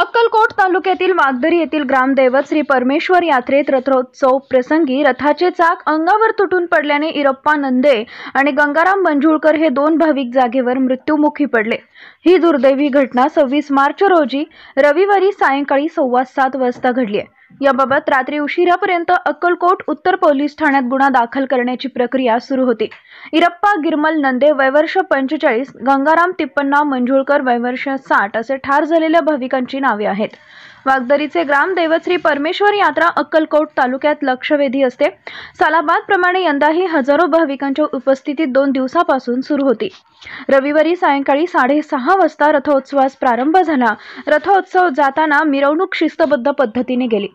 अक्कलकोट तालुक्यातील वागदरी येथील ग्रामदैवत श्री परमेश्वर यात्रेत रथोत्सव प्रसंगी रथाचे चाक अंगावर तुटून पडल्याने इरप्पा नंदे आणि गंगाराम मंजुळकर हे दोन भाविक जागेवर मृत्यूमुखी पडले ही दुर्दैवी घटना सव्वीस मार्च रोजी रविवारी सायंकाळी सव्वा सात वाजता घडली आहे याबाबत रात्री उशिरापर्यंत अक्कलकोट उत्तर पोलीस ठाण्यात गुन्हा दाखल करण्याची प्रक्रिया सुरू होती इरप्पा गिरमल नंदे वयवर्ष पंचेचाळीस गंगाराम तिप्पन्ना मंजुळकर वयवर्ष साठ असे ठार झालेल्या भाविकांची नावे आहेत वागदरीचे ग्राम देवश्री परमेश्वर यात्रा अक्कलकोट तालुक्यात लक्षवेधी असते प्रमाणे यंदाही हजारो भाविकांच्या उपस्थितीत दोन दिवसापासून सुरू होती रविवारी सायंकाळी साडेसहा वाजता रथोत्सवास प्रारंभ झाला रथोत्सव जाताना मिरवणूक शिस्तबद्ध पद्धतीने गेली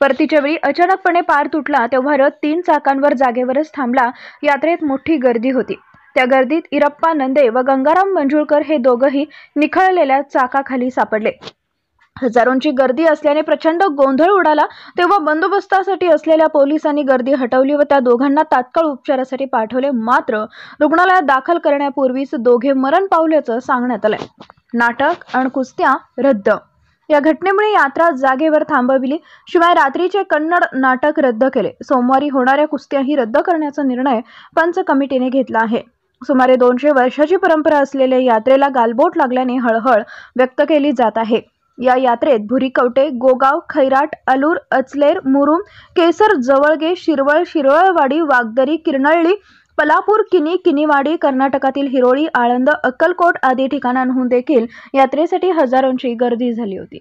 परतीच्या वेळी अचानकपणे पार तुटला तेव्हा रथ तीन चाकांवर जागेवरच थांबला यात्रेत मोठी गर्दी होती त्या गर्दीत इरप्पा नंदे व गंगाराम मंजुळकर हे दोघही निखळलेल्या चाकाखाली सापडले हजारोंची गर्दी असल्याने प्रचंड गोंधळ उडाला तेव्हा बंदोबस्तासाठी असलेल्या पोलिसांनी गर्दी हटवली व त्या दोघांना तात्काळ उपचारासाठी पाठवले मात्र रुग्णालयात दाखल करण्यापूर्वीच दोघे मरण पावल्याचं सांगण्यात आलंय नाटक आणि कुस्त्या रद्द या घटनेमुळे यात्रा जागेवर थांबविली शिवाय रात्रीचे कन्नड नाटक रद्द केले सोमवारी होणाऱ्या कुस्त्याही रद्द करण्याचा निर्णय पंच कमिटीने घेतला आहे सुमारे दोनशे वर्षाची परंपरा असलेल्या यात्रेला गालबोट लागल्याने हळहळ व्यक्त केली जात आहे या यात्रेत भुरीकवटे गोगाव खैराट अलूर अचलेर मुरुम केसर जवळगे शिरवळ शिरवळवाडी वागदरी किरणळी पलापूर किनी किनीवाडी कर्नाटकातील हिरोळी आळंद अक्कलकोट आदी ठिकाणांहून देखील यात्रेसाठी हजारोंची गर्दी झाली होती